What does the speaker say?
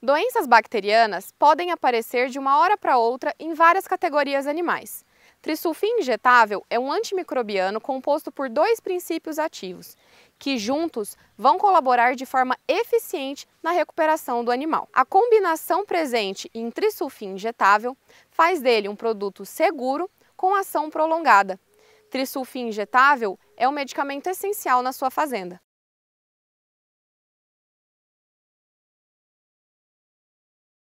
Doenças bacterianas podem aparecer de uma hora para outra em várias categorias animais. Trisulfim injetável é um antimicrobiano composto por dois princípios ativos, que juntos vão colaborar de forma eficiente na recuperação do animal. A combinação presente em trisulfim injetável faz dele um produto seguro com ação prolongada. Trisulfim injetável é um medicamento essencial na sua fazenda.